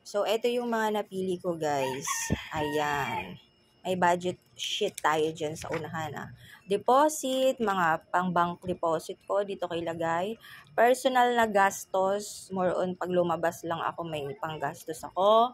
So, ito yung mga napili ko, guys. Ayan. May budget sheet tayo dyan sa unahan, ah. Deposit, mga pang bank deposit ko, dito ko ilagay. Personal na gastos, more on pag lumabas lang ako, may pang-gastos ako.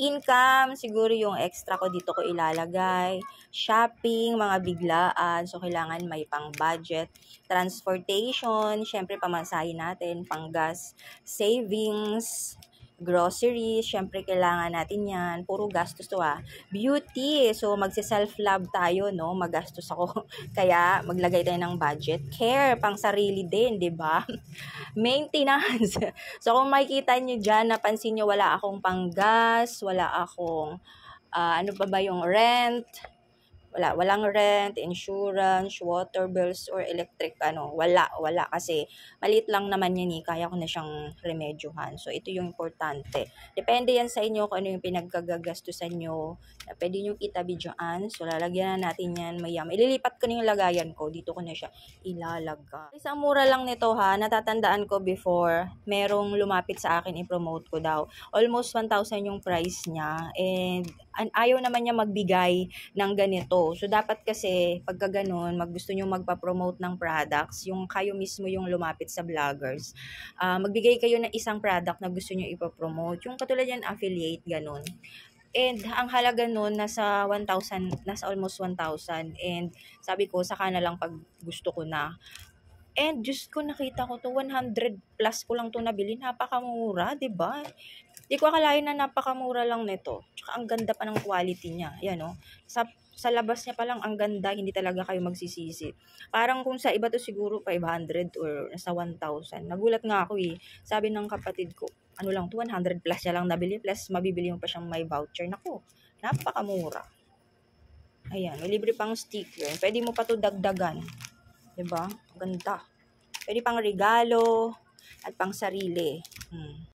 Income, siguro yung extra ko dito ko ilalagay. Shopping, mga biglaan, so kailangan may pang budget. Transportation, syempre pamasahin natin, pang gas. Savings, groceries, syempre kailangan natin yan. Puro gastos to ah. Beauty, so magsi-self-love tayo, no? Magastos ako. Kaya maglagay tayo ng budget. Care, pang sarili din, di ba? Maintenance. so kung makikita nyo dyan, napansin nyo wala akong panggas, wala akong uh, ano pa ba yung rent, wala walang rent, insurance, water bills or electric ano, wala wala kasi maliit lang naman yan eh, kaya ko na siyang remedyuhan. So ito yung importante. Depende yan sa inyo kung ano yung pinagkagagastusan nyo. Pwede niyo itabi diyan. So lalagyan na natin yan mayam. Ililipat ko na yung lagayan ko. Dito ko na siya ilalagay. Isang mura lang nito ha. Natatandaan ko before merong lumapit sa akin i-promote ko daw. Almost 1,000 yung price niya and ayaw naman niya magbigay ng ganito So, dapat kasi pagka ganun, mag gusto nyo magpa-promote ng products, yung kayo mismo yung lumapit sa vloggers. Uh, magbigay kayo ng isang product na gusto nyo ipopromote. Yung katulad yan, affiliate, ganun. And ang halaga noon nasa 1,000, nasa almost 1,000. And sabi ko, saka na lang pag gusto ko na. And just ko nakita ko to 100 plus ko lang to nabili. Napakamura, 'di ba? Di ko akalain na napakamura lang nito. Tsaka ang ganda pa ng quality niya. Ayan o. Oh. Sa, sa labas niya pa lang, ang ganda. Hindi talaga kayo magsisisi. Parang kung sa iba to siguro 500 or nasa 1,000. Nagulat nga ako eh. Sabi ng kapatid ko, ano lang to, 100 plus siya lang nabili. Plus, mabibili mo pa siyang may voucher. Naku, napakamura. Ayan, may libre pang sticker. Pwede mo pa to dagdagan. 'Di ba? Ganda. Pwede pang regalo at pang sarili. Hmm.